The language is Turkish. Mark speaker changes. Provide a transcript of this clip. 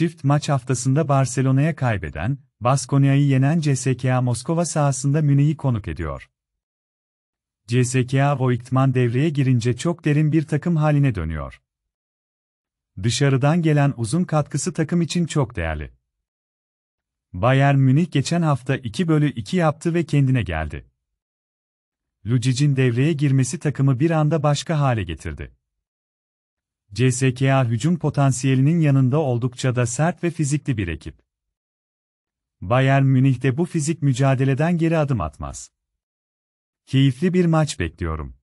Speaker 1: Çift maç haftasında Barcelona'ya kaybeden, Baskonya'yı yenen CSKA Moskova sahasında Münih'i konuk ediyor. CSKA Voigtman devreye girince çok derin bir takım haline dönüyor. Dışarıdan gelen uzun katkısı takım için çok değerli. Bayern Münih geçen hafta 2 bölü 2 yaptı ve kendine geldi. Lucic'in devreye girmesi takımı bir anda başka hale getirdi. CSKA hücum potansiyelinin yanında oldukça da sert ve fizikli bir ekip. Bayern Münih de bu fizik mücadeleden geri adım atmaz. Keyifli bir maç bekliyorum.